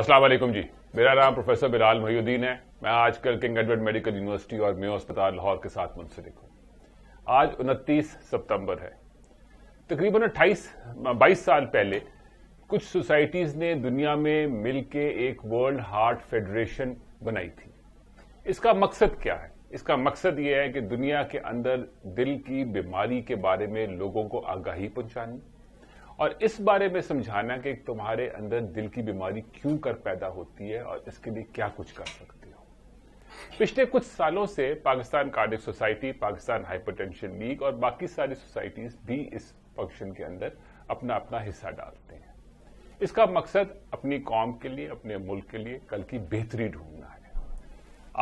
असलम जी मेरा नाम प्रोफेसर बिलाल मोहुद्दीन है मैं आजकल किंग एडवर्ड मेडिकल यूनिवर्सिटी और मेयो अस्पताल लाहौर के साथ मुंसलिक हूँ आज 29 सितंबर है तकरीबन 28 22 साल पहले कुछ सोसाइटीज़ ने दुनिया में मिल के एक वर्ल्ड हार्ट फेडरेशन बनाई थी इसका मकसद क्या है इसका मकसद यह है कि दुनिया के अंदर दिल की बीमारी के बारे में लोगों को आगाही पहुंचानी और इस बारे में समझाना कि तुम्हारे अंदर दिल की बीमारी क्यों कर पैदा होती है और इसके लिए क्या कुछ कर सकते हो पिछले कुछ सालों से Pakistan Cardiac Society Pakistan Hypertension League और बाकी सारी सोसाइटीज भी इस फंक्शन के अंदर अपना अपना हिस्सा डालते हैं इसका मकसद अपनी कौम के लिए अपने मुल्क के लिए कल की बेहतरी ढूंढना है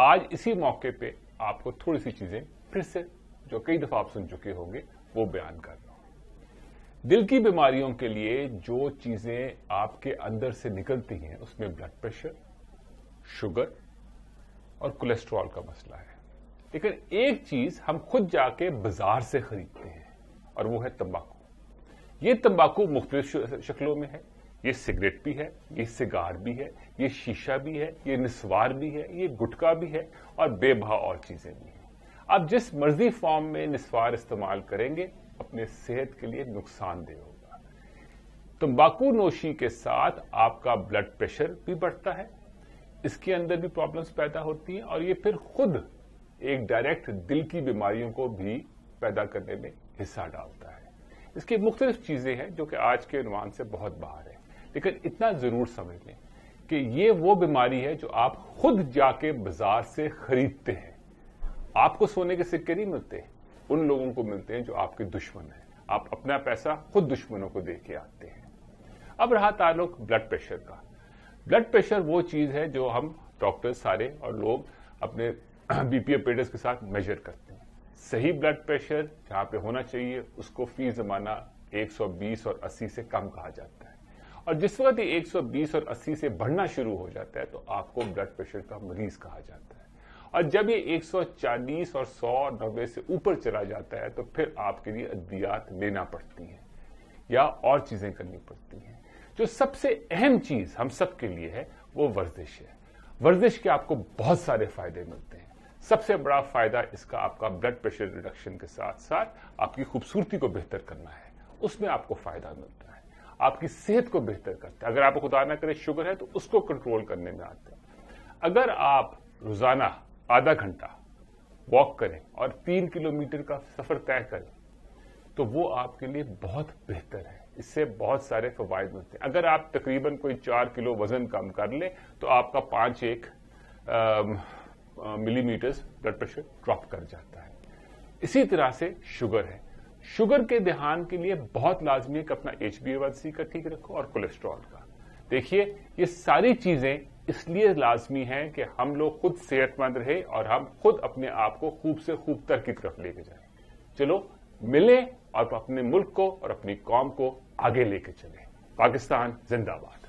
आज इसी मौके पे आपको थोड़ी सी चीजें फिर से जो कई दफा आप सुन चुके होंगे वो बयान कर रहा दिल की बीमारियों के लिए जो चीजें आपके अंदर से निकलती हैं उसमें ब्लड प्रेशर शुगर और कोलेस्ट्रॉल का मसला है लेकिन एक चीज हम खुद जाके बाजार से खरीदते हैं और वो है तंबाकू ये तंबाकू मुख्त शक्लों में है ये सिगरेट भी है ये सिगार भी है ये शीशा भी है ये निस्वार भी है ये गुटखा भी है और बेबहा और चीजें भी हैं आप जिस मर्जी फॉर्म में निस्वार इस्तेमाल करेंगे अपने सेहत के लिए नुकसानदेह होगा तंबाकू तो नोशी के साथ आपका ब्लड प्रेशर भी बढ़ता है इसके अंदर भी प्रॉब्लम्स पैदा होती हैं और ये फिर खुद एक डायरेक्ट दिल की बीमारियों को भी पैदा करने में हिस्सा डालता है इसकी मुख्तलिफ चीज़ें हैं जो कि आज के अनुमान से बहुत बाहर है लेकिन इतना ज़रूर समझ लें कि ये वो बीमारी है जो आप खुद जाके बाजार से खरीदते हैं आपको सोने के सिक्के नहीं मिलते हैं उन लोगों को मिलते हैं जो आपके दुश्मन हैं आप अपना पैसा खुद दुश्मनों को दे के आते हैं अब रहा ताल्लुक ब्लड प्रेशर का ब्लड प्रेशर वो चीज़ है जो हम डॉक्टर्स सारे और लोग अपने बीपी ऑपरेटर्स के साथ मेजर करते हैं सही ब्लड प्रेशर जहाँ पे होना चाहिए उसको फी जमाना 120 और 80 से कम कहा जाता है और जिस वक्त ये 120 और 80 से बढ़ना शुरू हो जाता है तो आपको ब्लड प्रेशर का मरीज कहा जाता है और जब ये 140 और नब्बे से ऊपर चला जाता है तो फिर आपके लिए अद्वियात लेना पड़ती है या और चीजें करनी पड़ती हैं जो सबसे अहम चीज हम सब के लिए है वो वर्जिश है वर्जिश के आपको बहुत सारे फायदे मिलते हैं सबसे बड़ा फायदा इसका आपका ब्लड प्रेशर रिडक्शन के साथ साथ आपकी खूबसूरती को बेहतर करना है उसमें आपको फायदा मिलता है आपकी सेहत को बेहतर करता है अगर आपको खुदा ना करें शुगर है तो उसको कंट्रोल करने में आता है अगर आप रोजाना आधा घंटा वॉक करें और तीन किलोमीटर का सफर तय करें तो वो आपके लिए बहुत बेहतर है इससे बहुत सारे फायदे मिलते हैं अगर आप तकरीबन कोई चार किलो वजन कम कर ले तो आपका पांच एक मिलीमीटर ब्लड प्रेशर ड्रॉप कर जाता है इसी तरह से शुगर है शुगर के ध्यान के लिए बहुत लाजमी है कि अपना एच का ठीक रखो और कोलेस्ट्रॉल का देखिए ये सारी चीजें इसलिए लाजमी है कि हम लोग खुद सेहतमंद रहे और हम खुद अपने आप को खूब से खूब तर की तरफ लेके जाए चलो मिलें और अपने मुल्क को और अपनी कौम को आगे लेके चले पाकिस्तान जिंदाबाद